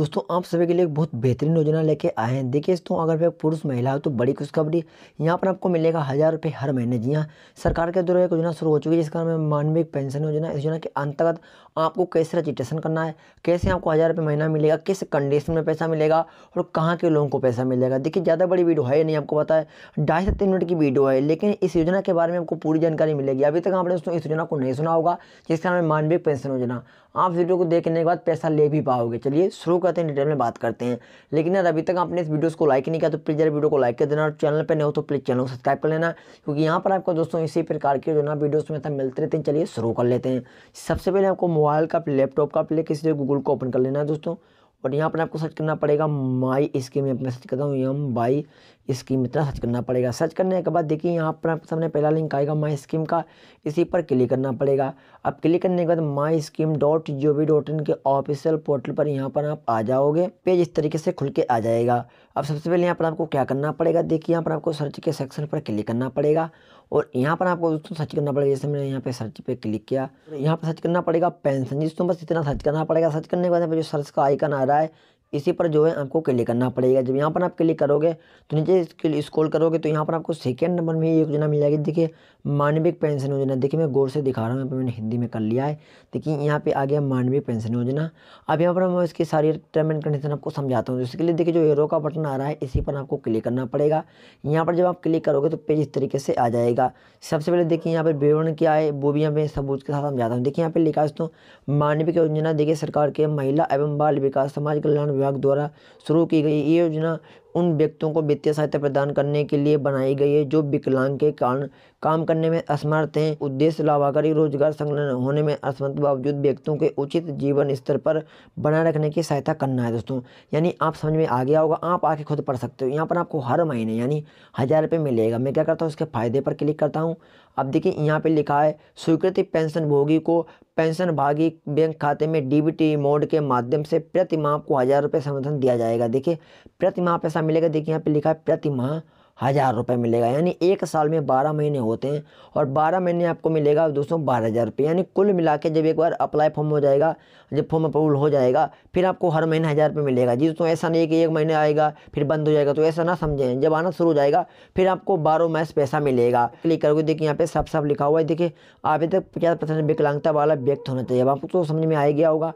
दोस्तों आप सभी के लिए एक बहुत बेहतरीन योजना लेके आए हैं देखिए दोस्तों अगर वे पुरुष महिला हो तो बड़ी खुशखबरी यहाँ पर आपको मिलेगा हज़ार रुपये हर महीने जी हाँ सरकार के द्वारा एक योजना शुरू हो चुकी है जिसका नाम है मानविक पेंशन योजना इस योजना के अंतर्गत आपको कैसे रजिस्ट्रेशन करना है कैसे आपको हज़ार रुपये महीना मिलेगा किस कंडीशन में पैसा मिलेगा और कहाँ के लोगों को पैसा मिलेगा देखिए ज़्यादा बड़ी वीडियो है नहीं आपको पता है ढाई से तीन मिनट की वीडियो है लेकिन इस योजना के बारे में आपको पूरी जानकारी मिलेगी अभी तक आपने दोस्तों इस योजना को नहीं सुना होगा जिसका नाम है मानविक पेंशन योजना आप वीडियो को देखने के बाद पैसा ले भी पाओगे चलिए शुरू करते हैं डिटेल में बात करते हैं लेकिन यार अभी तक आपने इस वीडियोस को लाइक नहीं किया तो प्लीज़ यार वीडियो को लाइक कर देना और चैनल पर नहीं हो तो प्लीज़ चैनल को सब्सक्राइब कर लेना क्योंकि यहाँ पर आपको दोस्तों इसी प्रकार के जो ना वीडियोज़ में था मिलते रहते हैं चलिए शुरू कर लेते हैं सबसे पहले आपको मोबाइल का लैपटॉप का प्ले किसी गूगल को ओपन कर लेना है दोस्तों और यहाँ पर आपको सर्च करना पड़ेगा माई स्कीम यहाँ मैं सर्च करता हूँ यम बाई स्कीम इतना सर्च करना पड़ेगा सर्च करने के बाद देखिए यहाँ पर आपके सामने पहला लिंक आएगा माई स्कीम का इसी पर क्लिक करना पड़ेगा अब क्लिक करने के बाद my scheme dot G O V dot in के ऑफिशियल पोर्टल पर यहाँ पर आप आ जाओगे पेज इस तरीके से खुल के आ जाएगा अब सबसे पहले यहाँ पर आपको क्या करना पड़ेगा देखिए यहाँ पर आपको सर्च के सेक्शन पर क्लिक करना पड़ेगा और यहाँ पर आपको दोस्तों सर्च करना पड़ेगा जैसे मैंने यहाँ पे सर्च पे क्लिक किया यहाँ पे सर्च करना पड़ेगा पेंशन जी बस इतना सर्च करना पड़ेगा सर्च करने के बाद जो सर्च का आइकन आ रहा है इसी पर जो है आपको क्लिक करना पड़ेगा जब यहाँ पर आप क्लिक करोगे तो नीचे स्क्रॉल करोगे तो यहाँ पर आपको सेकेंड नंबर में ये योजना मिल जाएगी देखिए मानविक पेंशन योजना देखिए मैं गौर से दिखा रहा हूँ मैंने हिंदी में कर लिया है देखिए यहाँ पे आ गया मानविक पेंशन योजना अब यहाँ पर मैं इसकी सारी टर्म एंड कंडीशन आपको समझाता हूँ इसके लिए देखिए जो एरो का बटन आ रहा है इसी पर आपको क्लिक करना पड़ेगा यहाँ पर जब आप क्लिक करोगे तो पेज इस तरीके से आ जाएगा सबसे पहले देखिए यहाँ पर विवरण क्या है वो भी मैं सबूत के साथ समझाता हूँ देखिए यहाँ पर लिखा दोस्तों मानविक योजना देखिए सरकार के महिला एवं बाल विकास समाज कल्याण विभाग द्वारा शुरू की गई ये योजना उन व्यक्तियों को वित्तीय सहायता प्रदान करने के लिए बनाई गई है जो विकलांग के कारण काम करने में असमर्थ हैं उद्देश्य लाभकारी रोजगार संलग्न होने में असमर्थ बावजूद व्यक्तियों के उचित जीवन स्तर पर बनाए रखने की सहायता करना है दोस्तों यानी आप समझ में आ गया होगा आप आके खुद पढ़ सकते हो यहाँ पर आपको हर महीने यानी हज़ार रुपये मिलेगा मैं क्या करता हूँ उसके फ़ायदे पर क्लिक करता हूँ अब देखिए यहाँ पर लिखा है स्वीकृति पेंशन भोगी को पेंशन भागी बैंक खाते में डीबीटी मोड के माध्यम से प्रतिमाह को हज़ार रुपये समर्थन दिया जाएगा देखिए प्रतिमाह माह पैसा मिलेगा देखिए यहाँ पे लिखा है प्रतिमा हज़ार रुपये मिलेगा यानी एक साल में बारह महीने होते हैं और बारह महीने आपको मिलेगा दोस्तों बारह हज़ार रुपये यानी कुल मिला के जब एक बार अप्लाई फॉर्म हो जाएगा जब फॉर्म अप्रूवल हो जाएगा फिर आपको हर महीने हज़ार रुपये मिलेगा जी दोस्तों ऐसा नहीं कि एक महीने आएगा फिर बंद हो जाएगा तो ऐसा ना समझें जब आना शुरू हो जाएगा फिर आपको बारह मैस पैसा मिलेगा क्लिक करोगे देखिए यहाँ पे साफ साफ लिखा हुआ है देखिए अभी तक पचास परसेंट विकलांगता वाला व्यक्त होना चाहिए अब आपको तो समझ में आ गया होगा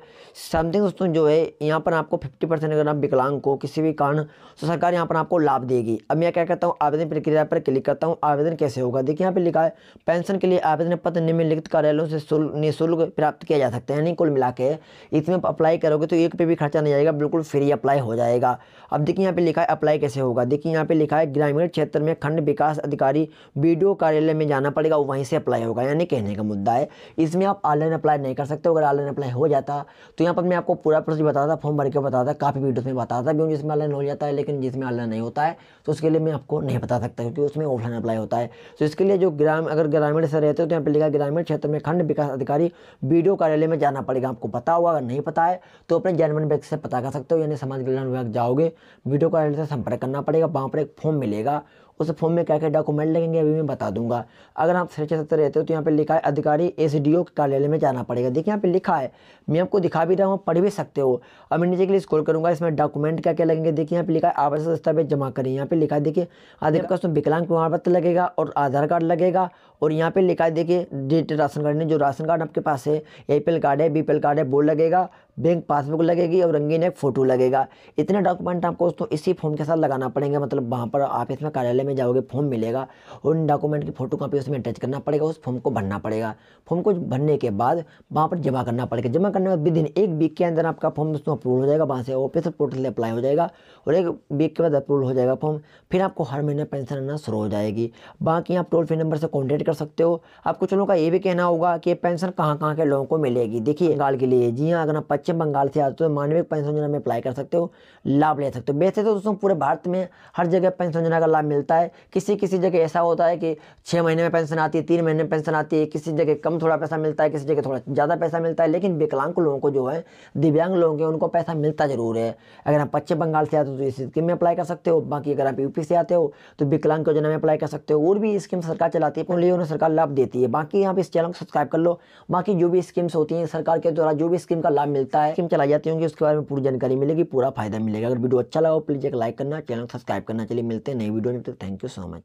समथिंग दोस्तों जो है यहाँ पर आपको फिफ्टी परसेंट अगर आप विकलांग को किसी भी कारण तो सरकार यहाँ पर आपको लाभ देगी अब मैं क्या कहता हूँ हूँ आवेदन प्रक्रिया पर क्लिक करता हूँ आवेदन कैसे होगा देखिए यहाँ पे लिखा है पेंशन के लिए आवेदन पत्र निम्नलिखित कार्यालयों से निःशुल्क प्राप्त किया जा सकता है यानी कुल मिला के इसमें अप्लाई करोगे तो एक पे भी खर्चा नहीं आएगा बिल्कुल फ्री अप्लाई हो जाएगा अब देखिए यहाँ पे लिखा है अप्लाई कैसे होगा देखिए यहाँ पे लिखा है ग्रामीण क्षेत्र में खंड विकास अधिकारी बी कार्यालय में जाना पड़ेगा वहीं से अप्लाई होगा यानी कहने का मुद्दा है इसमें आप ऑनलाइन अप्लाई नहीं कर सकते अगर ऑनलाइन अप्लाई हो जाता तो यहाँ पर मैं आपको पूरा प्रोसेस बताता फॉर्म भर के बताता काफ़ी वीडियोस में बताता भी हूँ जिसमें ऑनलाइन हो जाता है लेकिन जिसमें ऑनलाइन नहीं होता है तो उसके लिए मैं आपको आपको नहीं बता सकता क्योंकि उसमें ऑफलाइन अप्लाई होता है तो इसके लिए जो ग्राम अगर ग्रामीण से रहते हो तो यहाँ पर लिखा ग्रामीण क्षेत्र में खंड विकास अधिकारी वीडियो कार्यालय में जाना पड़ेगा आपको पता होगा अगर नहीं पता है तो अपने जनमन बैंक से पता कर सकते हो यानी समाज कल्याण विभाग जाओगे वीडियो कार्यालय से संपर्क करना पड़ेगा वहाँ पर एक फॉर्म मिलेगा उस फॉर्म में क्या क्या डॉक्यूमेंट लगेंगे अभी मैं बता दूंगा अगर आप सर्च सत्र रहते हो तो यहाँ पे लिखा है अधिकारी एस डी ओ के कार्यालय में जाना पड़ेगा देखिए यहाँ पे लिखा है मैं आपको दिखा भी रहा हूँ पढ़ भी सकते हो अब मैं नीचे के लिए स्कॉल करूँगा इसमें डॉक्यूमेंट क्या क्या लगेंगे देखिए यहाँ पे लिखा है आवश्यक दस्तावेज जमा करें यहाँ पे लिखा है देखिए आधार कार्ड विकलांग प्रमाण पत्र लगेगा और आधार कार्ड लगेगा और यहाँ पे लिखा है देखिए डेट राशन कार्ड ने जो राशन कार्ड आपके पास है ए कार्ड है बी कार्ड है वो लगेगा बैंक पासबुक लगेगी और रंगीन एक फ़ोटो लगेगा इतने डॉक्यूमेंट आपको दोस्तों इसी फॉर्म के साथ लगाना पड़ेंगे मतलब वहाँ पर आप इसमें कार्यालय में जाओगे फॉर्म मिलेगा उन डॉक्यूमेंट की फ़ोटो कापी उसमें अटैच करना पड़ेगा उस फॉर्म को भरना पड़ेगा फॉर्म को भरने के बाद वहाँ पर जमा करना पड़ेगा जमा करने के बाद विदिन एक वीक के अंदर आपका फॉर्म दोस्तों अप्रूव हो जाएगा वहाँ से ऑफिस पोर्टल से अप्लाई हो जाएगा और एक वीक के बाद अप्रूव हो जाएगा फॉर्म फिर आपको हर महीने पेंशन आना शुरू हो जाएगी बाकी आप टोल फ्री नंबर से कॉन्टैक्ट कर सकते हो आपको चलो का ये भी कहना होगा कि पेंशन कहाँ कहाँ के लोगों को मिलेगी देखिए गाल के लिए जी हाँ अगर आप पश्चिम बंगाल से आते हो तो मानविक पेंशन योजना में अप्लाई कर सकते हो लाभ ले सकते हो वैसे तो दोस्तों पूरे भारत में हर जगह पेंशन योजना का लाभ मिलता है किसी किसी जगह ऐसा होता है कि छः महीने में पेंशन आती है तीन महीने में पेंशन आती है किसी जगह कम थोड़ा पैसा मिलता है किसी जगह थोड़ा ज़्यादा पैसा मिलता है लेकिन विकलांग लोगों को जो है दिव्यांग लोगों के उनको पैसा मिलता ज़रूर है अगर आप पश्चिम बंगाल से आते हो तो इस स्कीम में अप्लाई कर सकते हो बाकी अगर आप यूपी से आते हो तो विकलांग योजना में अप्लाई कर सकते हो और भी स्कीम सरकार चलाती है उन्हें सरकार लाभ देती है बाकी आप इस चैनल को सब्सक्राइब कर लो बाकी जो भी स्कीम्स होती हैं सरकार के द्वारा जो भी स्कीम का लाभ मिलता है मिलता है स्कीम चलाई जाती होंगी उसके बारे में पूरी जानकारी मिलेगी पूरा फायदा मिलेगा अगर वीडियो अच्छा लगा हो प्लीज़ एक लाइक करना चैनल सब्सक्राइब करना चलिए मिलते हैं नई वीडियो में तो थैंक यू सो मच